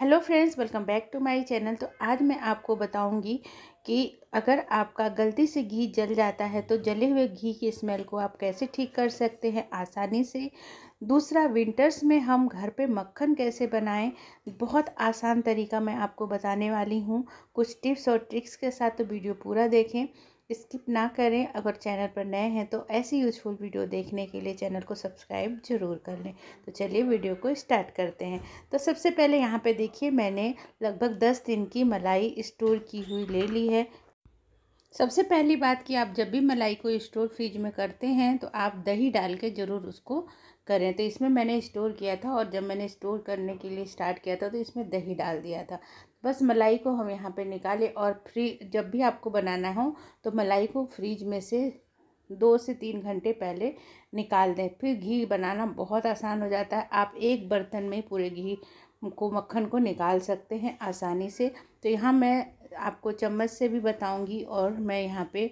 hello friends welcome back to my channel तो आज मैं आपको बताऊंगी कि अगर आपका गलती से घी जल जाता है तो जले हुए घी की स्मेल को आप कैसे ठीक कर सकते हैं आसानी से दूसरा विंटर्स में हम घर पे मक्खन कैसे बनाएं बहुत आसान तरीका मैं आपको बताने वाली हूँ कुछ टिप्स और ट्रिक्स के साथ तो वीडियो पूरा देखें स्किप ना करें अगर चैनल पर नए हैं तो ऐसी यूज़फुल वीडियो देखने के लिए चैनल को सब्सक्राइब ज़रूर कर लें तो चलिए वीडियो को स्टार्ट करते हैं तो सबसे पहले यहाँ पे देखिए मैंने लगभग दस दिन की मलाई स्टोर की हुई ले ली है सबसे पहली बात कि आप जब भी मलाई को स्टोर फ्रिज में करते हैं तो आप दही डाल के ज़रूर उसको करें तो इसमें मैंने स्टोर किया था और जब मैंने स्टोर करने के लिए स्टार्ट किया था तो इसमें दही डाल दिया था बस मलाई को हम यहाँ पे निकालें और फ्री जब भी आपको बनाना हो तो मलाई को फ्रीज में से दो से तीन घंटे पहले निकाल दें फिर घी बनाना बहुत आसान हो जाता है आप एक बर्तन में पूरे घी को मक्खन को निकाल सकते हैं आसानी से तो यहाँ मैं आपको चम्मच से भी बताऊंगी और मैं यहाँ पे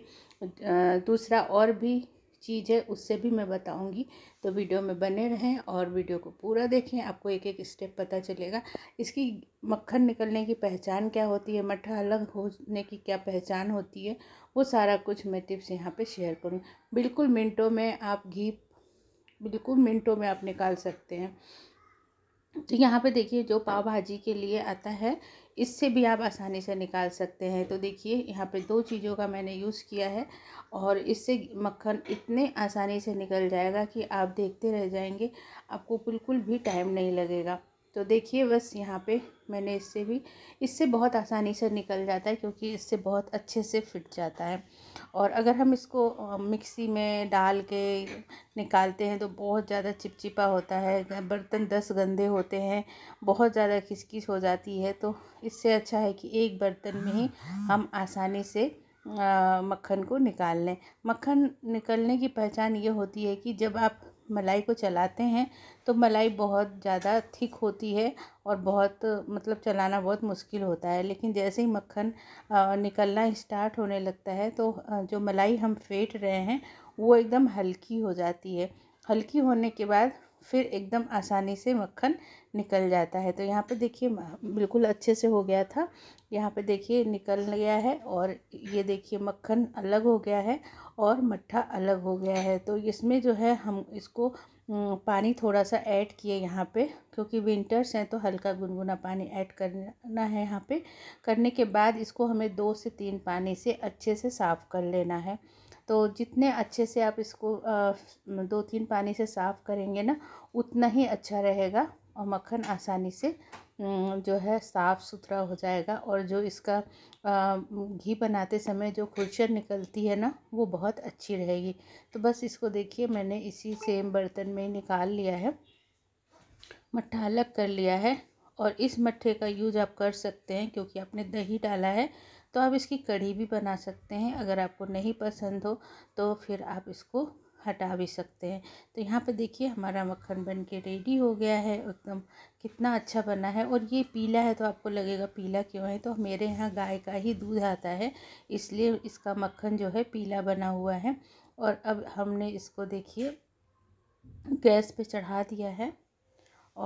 दूसरा और भी चीज़ है उससे भी मैं बताऊंगी तो वीडियो में बने रहें और वीडियो को पूरा देखें आपको एक एक स्टेप पता चलेगा इसकी मक्खन निकलने की पहचान क्या होती है मट्ठा अलग होने की क्या पहचान होती है वो सारा कुछ मैं टिप्स यहाँ पे शेयर करूँ बिल्कुल मिनटों में आप घी बिल्कुल मिनटों में आप निकाल सकते हैं तो यहाँ पे देखिए जो पाव भाजी के लिए आता है इससे भी आप आसानी से निकाल सकते हैं तो देखिए यहाँ पे दो चीज़ों का मैंने यूज़ किया है और इससे मक्खन इतने आसानी से निकल जाएगा कि आप देखते रह जाएंगे आपको बिल्कुल भी टाइम नहीं लगेगा तो देखिए बस यहाँ पे मैंने इससे भी इससे बहुत आसानी से निकल जाता है क्योंकि इससे बहुत अच्छे से फिट जाता है और अगर हम इसको मिक्सी में डाल के निकालते हैं तो बहुत ज़्यादा चिपचिपा होता है बर्तन दस गंदे होते हैं बहुत ज़्यादा किचकिच हो जाती है तो इससे अच्छा है कि एक बर्तन में ही हम आसानी से मक्खन को निकाल लें मक्खन निकलने की पहचान ये होती है कि जब आप मलाई को चलाते हैं तो मलाई बहुत ज़्यादा थिक होती है और बहुत मतलब चलाना बहुत मुश्किल होता है लेकिन जैसे ही मक्खन निकलना स्टार्ट होने लगता है तो जो मलाई हम फेंट रहे हैं वो एकदम हल्की हो जाती है हल्की होने के बाद फिर एकदम आसानी से मक्खन निकल जाता है तो यहाँ पे देखिए बिल्कुल अच्छे से हो गया था यहाँ पे देखिए निकल गया है और ये देखिए मक्खन अलग हो गया है और मट्ठा अलग हो गया है तो इसमें जो है हम इसको पानी थोड़ा सा ऐड किए यहाँ पे क्योंकि विंटर्स हैं तो हल्का गुनगुना पानी ऐड करना है यहाँ पे करने के बाद इसको हमें दो से तीन पानी से अच्छे से साफ़ कर लेना है तो जितने अच्छे से आप इसको दो तीन पानी से साफ़ करेंगे ना उतना ही अच्छा रहेगा और मक्खन आसानी से जो है साफ़ सुथरा हो जाएगा और जो इसका घी बनाते समय जो खुरचन निकलती है ना वो बहुत अच्छी रहेगी तो बस इसको देखिए मैंने इसी सेम बर्तन में निकाल लिया है मट्ठा अलग कर लिया है और इस मट्ठे का यूज आप कर सकते हैं क्योंकि आपने दही डाला है तो आप इसकी कढ़ी भी बना सकते हैं अगर आपको नहीं पसंद हो तो फिर आप इसको हटा भी सकते हैं तो यहाँ पर देखिए हमारा मक्खन बन के रेडी हो गया है एकदम कितना अच्छा बना है और ये पीला है तो आपको लगेगा पीला क्यों है तो मेरे यहाँ गाय का ही दूध आता है इसलिए इसका मक्खन जो है पीला बना हुआ है और अब हमने इसको देखिए गैस पे चढ़ा दिया है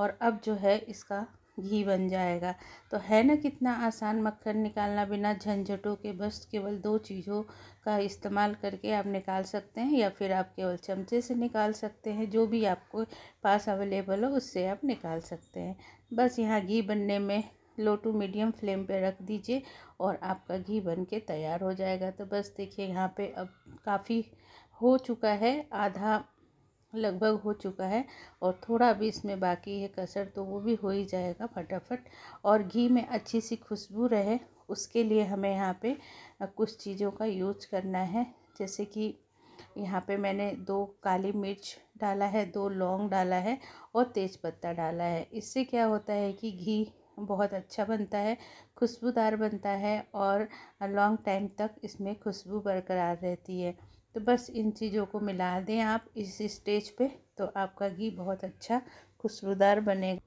और अब जो है इसका घी बन जाएगा तो है ना कितना आसान मक्खन निकालना बिना झंझटों के बस केवल दो चीज़ों का इस्तेमाल करके आप निकाल सकते हैं या फिर आप केवल चमचे से निकाल सकते हैं जो भी आपको पास अवेलेबल हो उससे आप निकाल सकते हैं बस यहाँ घी बनने में लो टू मीडियम फ्लेम पे रख दीजिए और आपका घी बन के तैयार हो जाएगा तो बस देखिए यहाँ पे अब काफ़ी हो चुका है आधा लगभग हो चुका है और थोड़ा भी इसमें बाकी है कसर तो वो भी हो ही जाएगा फटाफट और घी में अच्छी सी खुशबू रहे उसके लिए हमें यहाँ पे कुछ चीज़ों का यूज करना है जैसे कि यहाँ पे मैंने दो काली मिर्च डाला है दो लौंग डाला है और तेज़पत्ता डाला है इससे क्या होता है कि घी बहुत अच्छा बनता है खुशबूदार बनता है और लॉन्ग टाइम तक इसमें खुशबू बरकरार रहती है तो बस इन चीज़ों को मिला दें आप इस स्टेज पे तो आपका घी बहुत अच्छा खुशबूदार बनेगा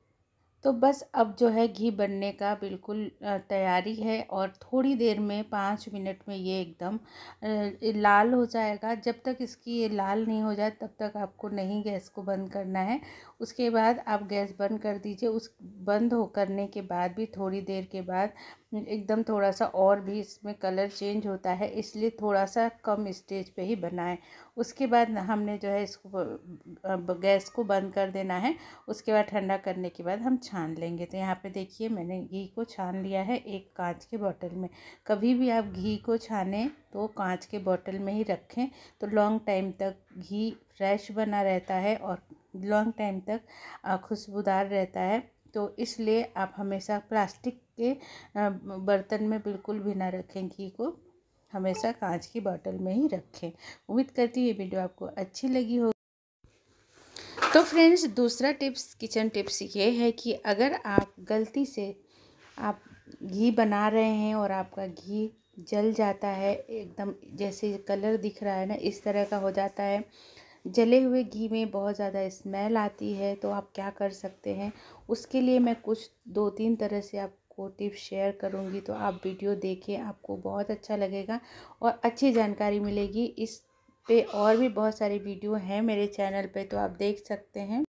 तो बस अब जो है घी बनने का बिल्कुल तैयारी है और थोड़ी देर में पाँच मिनट में ये एकदम लाल हो जाएगा जब तक इसकी ये लाल नहीं हो जाए तब तक आपको नहीं गैस को बंद करना है उसके बाद आप गैस बंद कर दीजिए उस बंद हो करने के बाद भी थोड़ी देर के बाद एकदम थोड़ा सा और भी इसमें कलर चेंज होता है इसलिए थोड़ा सा कम स्टेज पे ही बनाएं उसके बाद हमने जो है इसको गैस को बंद कर देना है उसके बाद ठंडा करने के बाद हम छान लेंगे तो यहाँ पे देखिए मैंने घी को छान लिया है एक कांच के बॉटल में कभी भी आप घी को छाने तो कांच के बॉटल में ही रखें तो लॉन्ग टाइम तक घी फ्रेश बना रहता है और लॉन्ग टाइम तक खुशबूदार रहता है तो इसलिए आप हमेशा प्लास्टिक के बर्तन में बिल्कुल भी ना रखें घी को हमेशा कांच की बॉटल में ही रखें उम्मीद करती हूँ ये वीडियो आपको अच्छी लगी हो तो फ्रेंड्स दूसरा टिप्स किचन टिप्स ये है कि अगर आप गलती से आप घी बना रहे हैं और आपका घी जल जाता है एकदम जैसे कलर दिख रहा है ना इस तरह का हो जाता है जले हुए घी में बहुत ज़्यादा स्मेल आती है तो आप क्या कर सकते हैं उसके लिए मैं कुछ दो तीन तरह से आप आपको टिप्स शेयर करूँगी तो आप वीडियो देखें आपको बहुत अच्छा लगेगा और अच्छी जानकारी मिलेगी इस पे और भी बहुत सारी वीडियो हैं मेरे चैनल पे तो आप देख सकते हैं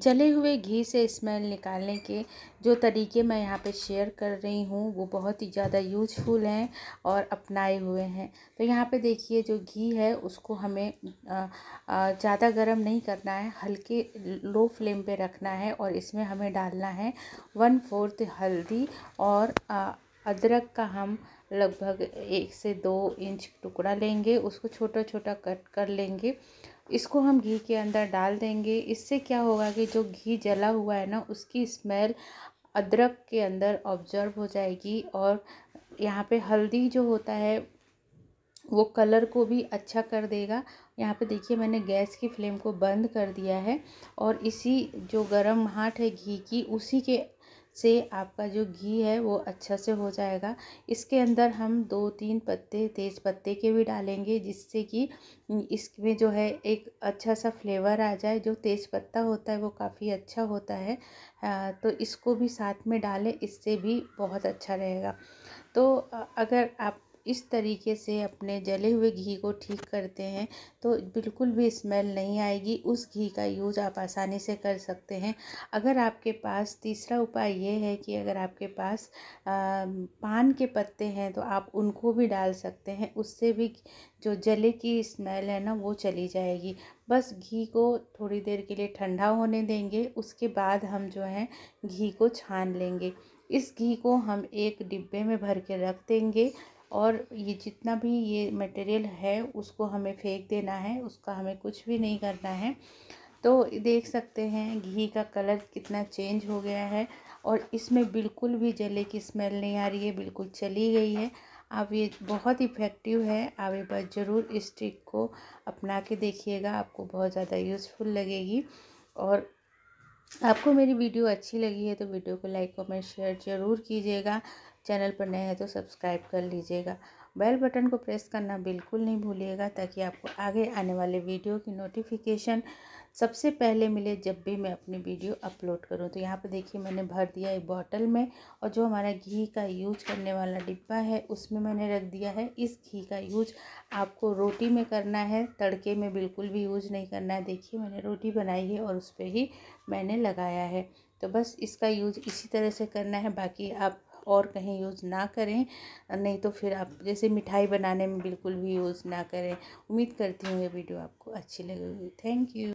जले हुए घी से स्मेल निकालने के जो तरीके मैं यहाँ पे शेयर कर रही हूँ वो बहुत ही ज़्यादा यूजफुल हैं और अपनाए हुए हैं तो यहाँ पे देखिए जो घी है उसको हमें ज़्यादा गर्म नहीं करना है हल्के लो फ्लेम पे रखना है और इसमें हमें डालना है वन फोर्थ हल्दी और आ, अदरक का हम लगभग एक से दो इंच टुकड़ा लेंगे उसको छोटा छोटा कट कर लेंगे इसको हम घी के अंदर डाल देंगे इससे क्या होगा कि जो घी जला हुआ है ना उसकी स्मेल अदरक के अंदर ऑब्जर्व हो जाएगी और यहाँ पे हल्दी जो होता है वो कलर को भी अच्छा कर देगा यहाँ पे देखिए मैंने गैस की फ्लेम को बंद कर दिया है और इसी जो गरम हाट है घी की उसी के से आपका जो घी है वो अच्छा से हो जाएगा इसके अंदर हम दो तीन पत्ते तेज पत्ते के भी डालेंगे जिससे कि इसमें जो है एक अच्छा सा फ्लेवर आ जाए जो तेज पत्ता होता है वो काफ़ी अच्छा होता है तो इसको भी साथ में डालें इससे भी बहुत अच्छा रहेगा तो अगर आप इस तरीके से अपने जले हुए घी को ठीक करते हैं तो बिल्कुल भी स्मेल नहीं आएगी उस घी का यूज़ आप आसानी से कर सकते हैं अगर आपके पास तीसरा उपाय ये है कि अगर आपके पास आ, पान के पत्ते हैं तो आप उनको भी डाल सकते हैं उससे भी जो जले की स्मेल है ना वो चली जाएगी बस घी को थोड़ी देर के लिए ठंडा होने देंगे उसके बाद हम जो है घी को छान लेंगे इस घी को हम एक डिब्बे में भर के रख देंगे और ये जितना भी ये मटेरियल है उसको हमें फेंक देना है उसका हमें कुछ भी नहीं करना है तो देख सकते हैं घी का कलर कितना चेंज हो गया है और इसमें बिल्कुल भी जले की स्मेल नहीं आ रही है बिल्कुल चली गई है आप ये बहुत इफ़ेक्टिव है आप एक बार ज़रूर इस ट्रिक को अपना के देखिएगा आपको बहुत ज़्यादा यूज़फुल लगेगी और आपको मेरी वीडियो अच्छी लगी है तो वीडियो को लाइक कमेंट शेयर ज़रूर कीजिएगा चैनल पर नए हैं तो सब्सक्राइब कर लीजिएगा बेल बटन को प्रेस करना बिल्कुल नहीं भूलिएगा ताकि आपको आगे आने वाले वीडियो की नोटिफिकेशन सबसे पहले मिले जब भी मैं अपनी वीडियो अपलोड करूं तो यहाँ पर देखिए मैंने भर दिया है बॉटल में और जो हमारा घी का यूज करने वाला डिब्बा है उसमें मैंने रख दिया है इस घी का यूज आपको रोटी में करना है तड़के में बिल्कुल भी यूज नहीं करना है देखिए मैंने रोटी बनाई है और उस पर ही मैंने लगाया है तो बस इसका यूज इसी तरह से करना है बाकी आप और कहीं यूज़ ना करें नहीं तो फिर आप जैसे मिठाई बनाने में बिल्कुल भी यूज़ ना करें उम्मीद करती हूँ ये वीडियो आपको अच्छी लगेगी थैंक यू